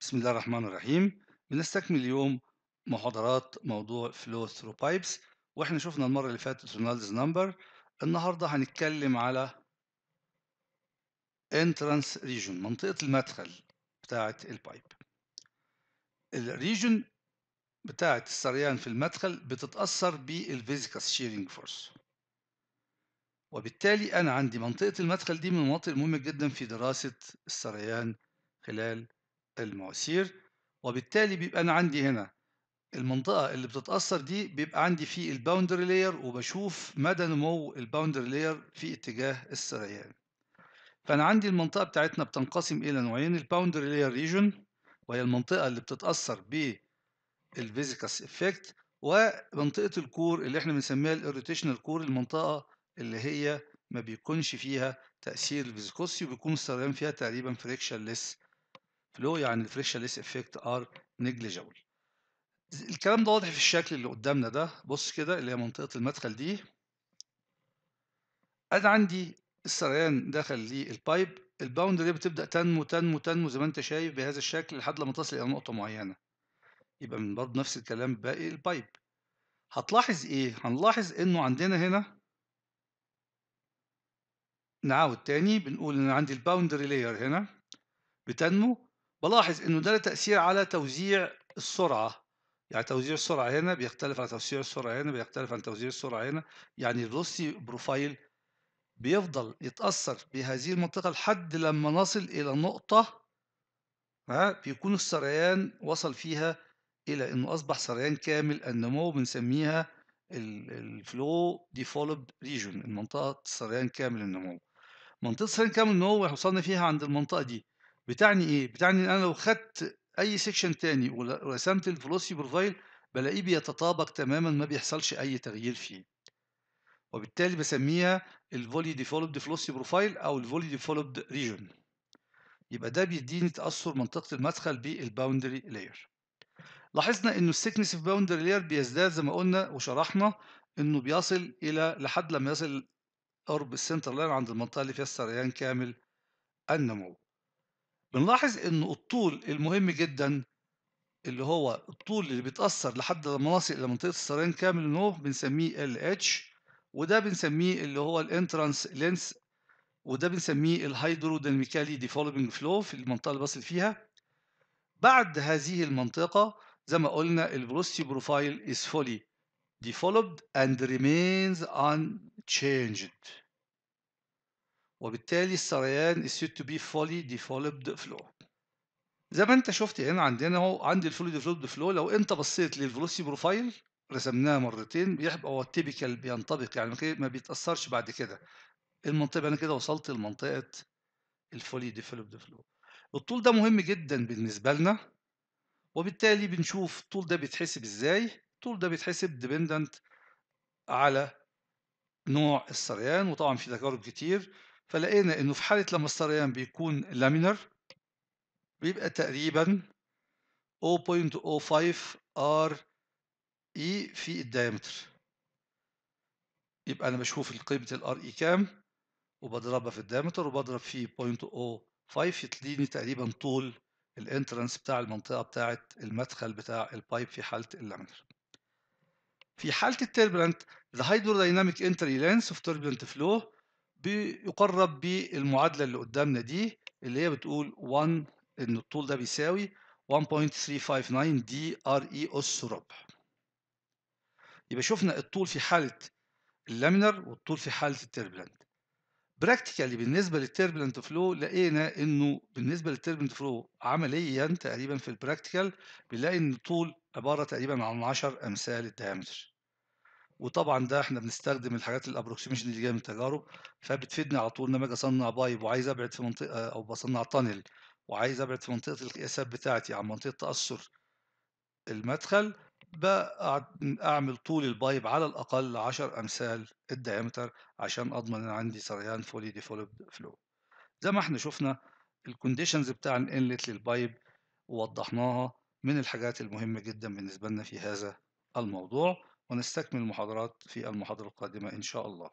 بسم الله الرحمن الرحيم بنستكمل اليوم محاضرات موضوع flow through pipes واحنا شفنا المرة اللي فاتت رونالدز نمبر النهاردة هنتكلم على entrance region منطقة المدخل بتاعة البايب الريجن بتاعة السريان في المدخل بتتأثر بالفيزيكال شيرنج فورس وبالتالي أنا عندي منطقة المدخل دي من المناطق المهمة جدا في دراسة السريان خلال المواسير وبالتالي بيبقى أنا عندي هنا المنطقة اللي بتتأثر دي بيبقى عندي فيه الباوندري لاير وبشوف مدى نمو الباوندري لاير في اتجاه السريان فأنا عندي المنطقة بتاعتنا بتنقسم إلى نوعين الباوندري لاير ريجن وهي المنطقة اللي بتتأثر بالفيزيكاس افكت ومنطقة الكور اللي احنا بنسميها الايروتيشنال كور المنطقة اللي هي ما بيكونش فيها تأثير الفيزيكوسي وبيكون السريان فيها تقريبا فريكشن ليس فلو يعني الفريشنس افكت ار نيجليجبل الكلام ده واضح في الشكل اللي قدامنا ده بص كده اللي هي منطقة المدخل دي أنا عندي السريان داخل للبايب الباوندري بتبدأ تنمو تنمو تنمو زي ما أنت شايف بهذا الشكل لحد لما تصل إلى نقطة معينة يبقى من برضه نفس الكلام باقي البايب هتلاحظ إيه؟ هنلاحظ إنه عندنا هنا نعاود تاني بنقول إن عندي الباوندري لاير هنا بتنمو ولاحظ انه ده له تاثير على توزيع السرعه يعني توزيع السرعه هنا بيختلف عن توزيع السرعه هنا بيختلف عن توزيع السرعه هنا يعني الروسي بروفايل بيفضل يتاثر بهذه المنطقه لحد لما نصل الى نقطه ها بيكون السريان وصل فيها الى انه اصبح سريان كامل النمو بنسميها الفلو ديفولب ريجون المنطقه سريان كامل النمو منطقه سريان كامل النمو وصلنا فيها عند المنطقه دي بتعني ايه بتعني ان انا لو خدت اي سيكشن تاني ورسمت الفلوسي بروفايل بلاقيه بيتطابق تماما ما بيحصلش اي تغيير فيه وبالتالي بسميها الفولي ديفولبد فلوسي بروفايل او الفولي ديفولبد ريجن يبقى ده بيديني تاثر منطقه المدخل بالباوندري لاير لاحظنا انه السيكنس في باوندري لاير بيزداد زي ما قلنا وشرحنا انه بيصل الى لحد لما يصل قرب السنتر لاين عند المنطقه اللي فيها السريان كامل النمو بنلاحظ إن الطول المهم جدا اللي هو الطول اللي بيتأثر لحد لما نصل إلى منطقة السريان كامل إن بنسميه بنسميه LH وده بنسميه اللي هو الانترانس لينس وده بنسميه الهيدروديناميكالي ديفولبنج فلو في المنطقة اللي بصل فيها بعد هذه المنطقة زي ما قلنا البروستي بروفايل is fully developed and remains unchanged وبالتالي السريان is said to be fully developed flow زي ما انت شفت هنا عندنا اهو عندي الفولي ديفلوبد فلو لو انت بصيت للفلوسي بروفايل رسمناه مرتين بيبقى هو التيبيكال بينطبق يعني ما بيتاثرش بعد كده المنطقه انا كده وصلت لمنطقه الفولي ديفلوبد فلو الطول ده مهم جدا بالنسبه لنا وبالتالي بنشوف الطول ده بيتحسب ازاي الطول ده بيتحسب ديبندنت على نوع السريان وطبعا في تجارب كتير فلقينا انه في حالة لما السريان بيكون لامينر بيبقى تقريبا 0.05 ار اي في الدايمتر يبقى انا بشوف قيمة الار اي e كام وبضربها في الدايمتر وبضرب فيه 0.05 يديني تقريبا طول الانترنس بتاع المنطقة بتاعة المدخل بتاع البايب في حالة اللامينر في حالة التربلنت the hydrodynamic entry lens of turbulent flow بيقرب بالمعادله اللي قدامنا دي اللي هي بتقول 1 ان الطول ده بيساوي 1.359 دي ار اي اس ربع يبقى شفنا الطول في حاله اللامينر والطول في حاله التربلنت براكتيكالي بالنسبه للتربلنت فلو لقينا انه بالنسبه للتربلنت فلو عمليا تقريبا في البراكتيكال بنلاقي ان الطول عباره تقريبا عن 10 امثال الدايمتر وطبعا ده احنا بنستخدم الحاجات الابروكسيميشن اللي جايه من التجارب فبتفيدني على طول لما اجي اصنع بايب وعايز ابعد في منطقه او بصنع تانل وعايز ابعد في منطقه القياسات بتاعتي عن منطقه تاثر المدخل اعمل طول البايب على الاقل 10 امثال الديامتر عشان اضمن ان عندي سريان فولي ديفولب فلو زي ما احنا شفنا الكونديشنز بتاع الانلت للبايب ووضحناها من الحاجات المهمه جدا بالنسبه لنا في هذا الموضوع ونستكمل المحاضرات في المحاضرة القادمة إن شاء الله